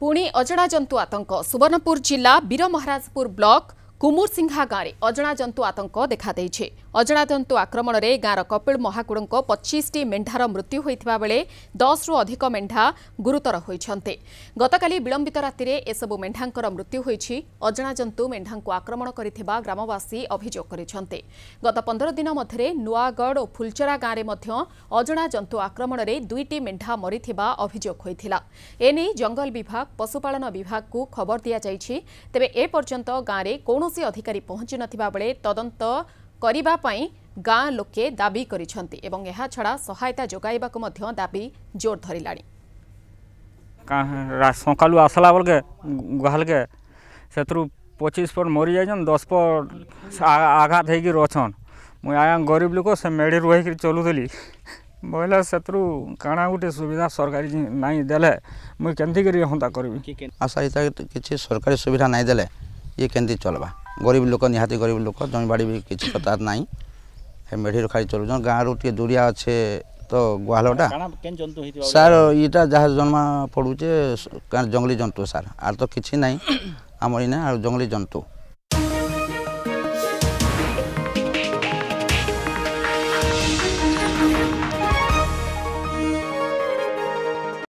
पुणी अजड़ा जंतु आतंक सुवर्णपुर जिला वीरमहाराजपुर ब्लक କୁମୁରସିଂହାଗାଁରେ ଅଜଣା ଜନ୍ତୁ ଆତଙ୍କ ଦେଖାଦେଇଛି ଅଜଣା ଜନ୍ତୁ ଆକ୍ରମଣରେ ଗାଁର କପିଳ ମହାକୁଡ଼ଙ୍କ ପଚିଶଟି ମେଣ୍ଢାର ମୃତ୍ୟୁ ହୋଇଥିବାବେଳେ ଦଶରୁ ଅଧିକ ମେଣ୍ଢା ଗୁରୁତର ହୋଇଛନ୍ତି ଗତକାଲି ବିଳମ୍ବିତ ରାତିରେ ଏସବୁ ମେଣ୍ଢାଙ୍କର ମୃତ୍ୟୁ ହୋଇଛି ଅଜଣା ଜନ୍ତୁ ମେଣ୍ଢାଙ୍କୁ ଆକ୍ରମଣ କରିଥିବା ଗ୍ରାମବାସୀ ଅଭିଯୋଗ କରିଛନ୍ତି ଗତ ପନ୍ଦର ଦିନ ମଧ୍ୟରେ ନୂଆଗଡ଼ ଓ ଫୁଲଚରା ଗାଁରେ ମଧ୍ୟ ଅଜଣା ଜନ୍ତୁ ଆକ୍ରମଣରେ ଦୁଇଟି ମେଣ୍ଢା ମରିଥିବା ଅଭିଯୋଗ ହୋଇଥିଲା ଏନେଇ ଜଙ୍ଗଲ ବିଭାଗ ପଶୁପାଳନ ବିଭାଗକୁ ଖବର ଦିଆଯାଇଛି ତେବେ ଏପର୍ଯ୍ୟନ୍ତ ଗାଁରେ କୌଣସି କୌଣସି ଅଧିକାରୀ ପହଞ୍ଚିନଥିବା ବେଳେ ତଦନ୍ତ କରିବା ପାଇଁ ଗାଁ ଲୋକେ ଦାବି କରିଛନ୍ତି ଏବଂ ଏହାଛଡ଼ା ସହାୟତା ଯୋଗାଇବାକୁ ମଧ୍ୟ ଦାବି ଜୋର ଧରିଲାଣି ସକାଳୁ ଆସିଲା ବେଳକେ ଗହାଲକେ ସେଥିରୁ ପଚିଶ ପର୍ ମରି ଯାଇଛନ୍ ଦଶ ପର୍ ଆଘାତ ହେଇକି ରଛନ୍ ମୁଇଁ ଆଜ୍ଞା ଗରିବ ଲୋକ ସେ ମେଢ଼ି ରୁହେଇକିରି ଚଲୁଥିଲି ବୋଇଲେ ସେଥିରୁ କାଣା ଗୋଟେ ସୁବିଧା ସରକାରୀ ନାଇଁ ଦେଲେ ମୁଇଁ କେମିତି କରି ହନ୍ତା କରିବି ଆଶା ହିତା କିଛି ସରକାରୀ ସୁବିଧା ନାଇଁ ଦେଲେ ଇଏ କେମିତି ଚଲ୍ବା গরিব লোক নিহাতি গরিব লোক জমিবাড়ি ବି କିଛି କଥା ନାହିଁ ହେ ମେଢ଼ିରୁ ଖାଇ ଚଲୁଛନ୍ ଗାଁରୁ ଟିକେ ଦୂରିଆ ଅଛେ ତ ଗୁହାଲଟା ସାର୍ ଇଟା ଯାହା ଜନ୍ମା ପଡ଼ୁଛେ ଜଙ୍ଗଲି ଜନ୍ତୁ ସାର୍ ଆର୍ ତ କିଛି ନାହିଁ ଆମର ଇନେ ଆଉ ଜଙ୍ଗଲି ଜନ୍ତୁ